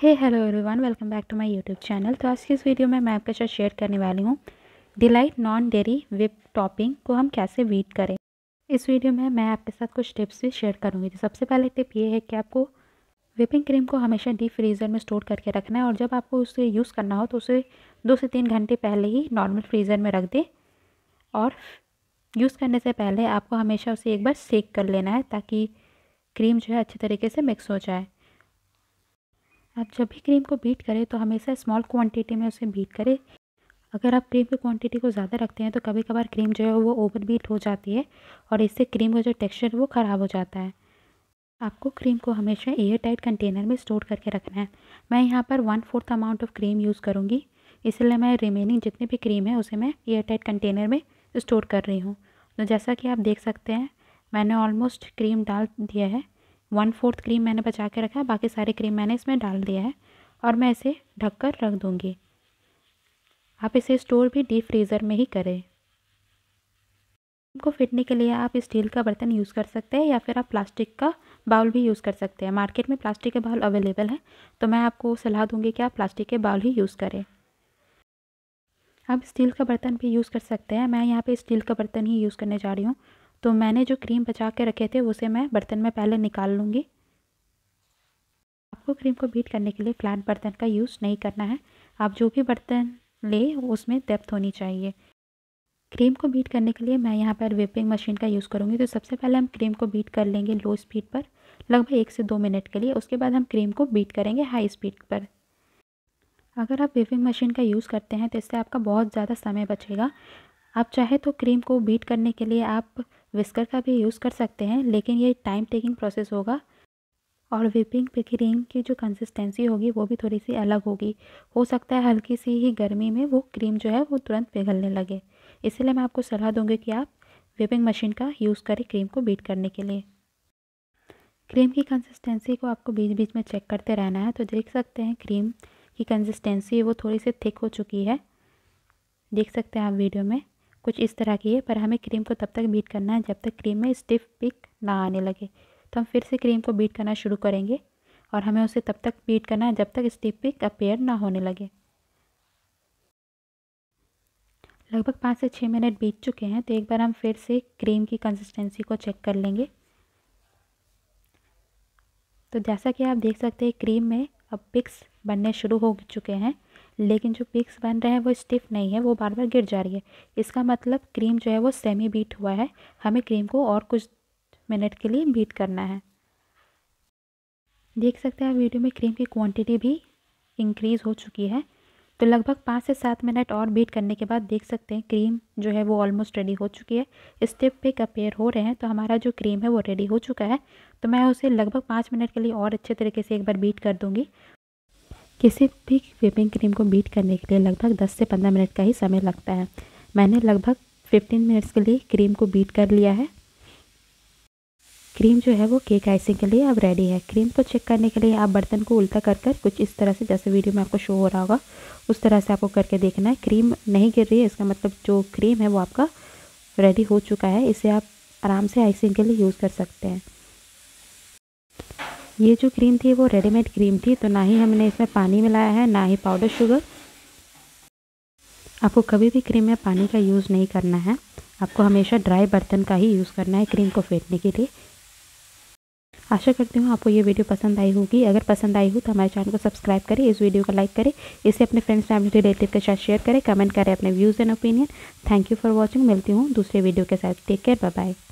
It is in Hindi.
hey hello everyone welcome back to my YouTube channel तो आज की इस वीडियो में मैं आपके साथ शेयर करने वाली हूँ Delight non dairy whip topping को हम कैसे वीट करें इस वीडियो में मैं आपके साथ कुछ टिप्स भी शेयर करूँगी तो सबसे पहले टिप ये है कि आपको विपिंग क्रीम को हमेशा डीप फ्रीज़र में स्टोर करके रखना है और जब आपको उसे यूज़ करना हो तो उसे दो से तीन घंटे पहले ही नॉर्मल फ्रीज़र में रख दें और यूज़ करने से पहले आपको हमेशा उसे एक बार सेक कर लेना है ताकि क्रीम जो है अच्छे तरीके से मिक्स हो जाए आप जब भी क्रीम को बीट करें तो हमेशा स्मॉल क्वांटिटी में उसे बीट करें अगर आप क्रीम की क्वांटिटी को ज़्यादा रखते हैं तो कभी कभार क्रीम जो है वो ओवर बीट हो जाती है और इससे क्रीम का जो टेक्सचर वो ख़राब हो जाता है आपको क्रीम को हमेशा एयर टाइट कंटेनर में स्टोर करके रखना है मैं यहाँ पर one fourth amount of cream use करूँगी इसलिए मैं रिमेनिंग जितनी भी क्रीम है उसे मैं एयर टाइट कंटेनर में स्टोर कर रही हूँ तो जैसा कि आप देख सकते हैं मैंने ऑलमोस्ट क्रीम डाल दिया है वन फोर्थ क्रीम मैंने बचा के रखा है बाकी सारे क्रीम मैंने इसमें डाल दिया है और मैं इसे ढककर रख दूँगी आप इसे स्टोर भी डीप फ्रीज़र में ही करें को फिटने के लिए आप स्टील का बर्तन यूज़ कर सकते हैं या फिर आप प्लास्टिक का बाउल भी यूज़ कर सकते हैं मार्केट में प्लास्टिक के बाउल अवेलेबल है तो मैं आपको सलाह दूंगी कि आप प्लास्टिक के बाउल ही यूज़ करें आप स्टील का बर्तन भी यूज़ कर सकते हैं मैं यहाँ पे स्टील का बर्तन ही यूज़ करने जा रही हूँ तो मैंने जो क्रीम बचा के रखे थे उसे मैं बर्तन में पहले निकाल लूँगी आपको क्रीम को बीट करने के लिए फ्लैट बर्तन का यूज़ नहीं करना है आप जो भी बर्तन ले उसमें डेप्थ होनी चाहिए क्रीम को बीट करने के लिए मैं यहाँ पर विपिंग मशीन का यूज़ करूँगी तो सबसे पहले हम क्रीम को बीट कर लेंगे लो स्पीड पर लगभग एक से दो मिनट के लिए उसके बाद हम क्रीम को बीट करेंगे हाई स्पीड पर अगर आप विपिंग मशीन का यूज़ करते हैं तो इससे आपका बहुत ज़्यादा समय बचेगा आप चाहे तो क्रीम को बीट करने के लिए आप विस्कर का भी यूज़ कर सकते हैं लेकिन ये टाइम टेकिंग प्रोसेस होगा और विपिंग क्रीम की जो कंसिस्टेंसी होगी वो भी थोड़ी सी अलग होगी हो सकता है हल्की सी ही गर्मी में वो क्रीम जो है वो तुरंत पिघलने लगे इसलिए मैं आपको सलाह दूंगी कि आप विपिंग मशीन का यूज़ करें क्रीम को बीट करने के लिए क्रीम की कंसिस्टेंसी को आपको बीच बीच में चेक करते रहना है तो देख सकते हैं क्रीम की कंसिस्टेंसी वो थोड़ी सी थिक हो चुकी है देख सकते हैं आप वीडियो में कुछ इस तरह की है पर हमें क्रीम को तब तक बीट करना है जब तक क्रीम में स्टिफ पिक ना आने लगे तो हम फिर से क्रीम को बीट करना शुरू करेंगे और हमें उसे तब तक बीट करना है जब तक स्टिफ पिक अपेयर ना होने लगे लगभग पाँच से छः मिनट बीत चुके हैं तो एक बार हम फिर से क्रीम की कंसिस्टेंसी को चेक कर लेंगे तो जैसा कि आप देख सकते हैं क्रीम में अब पिक्स बनने शुरू हो चुके हैं लेकिन जो पिक्स बन रहे हैं वो स्टिफ नहीं है वो बार बार गिर जा रही है इसका मतलब क्रीम जो है वो सेमी बीट हुआ है हमें क्रीम को और कुछ मिनट के लिए बीट करना है देख सकते हैं वीडियो में क्रीम की क्वांटिटी भी इंक्रीज़ हो चुकी है तो लगभग पाँच से सात मिनट और बीट करने के बाद देख सकते हैं क्रीम जो है वो ऑलमोस्ट रेडी हो चुकी है स्टेप पे कपेयर हो रहे हैं तो हमारा जो क्रीम है वो रेडी हो चुका है तो मैं उसे लगभग पाँच मिनट के लिए और अच्छे तरीके से एक बार बीट कर दूँगी किसी भी व्हिपिंग क्रीम को बीट करने के लिए लगभग 10 से 15 मिनट का ही समय लगता है मैंने लगभग 15 मिनट्स के लिए क्रीम को बीट कर लिया है क्रीम जो है वो केक आइसिंग के लिए अब रेडी है क्रीम को चेक करने के लिए आप बर्तन को उल्टा कर कर कुछ इस तरह से जैसे वीडियो में आपको शो हो रहा होगा उस तरह से आपको करके देखना है क्रीम नहीं गिर रही है इसका मतलब जो क्रीम है वो आपका रेडी हो चुका है इसे आप आराम से आइसिंग के लिए यूज़ कर सकते हैं ये जो क्रीम थी वो रेडीमेड क्रीम थी तो ना ही हमने इसमें पानी मिलाया है ना ही पाउडर शुगर आपको कभी भी क्रीम में पानी का यूज़ नहीं करना है आपको हमेशा ड्राई बर्तन का ही यूज़ करना है क्रीम को फेंटने के लिए आशा करती हूँ आपको ये वीडियो पसंद आई होगी अगर पसंद आई हो तो हमारे चैनल को सब्सक्राइब करें इस वीडियो को लाइक करें इसे अपने फ्रेंड्स फैमिली रिलेटिव के साथ शेयर करें कमेंट करें अपने views and opinion thank you for watching मिलती हूँ दूसरे वीडियो के साथ टेक केयर बाय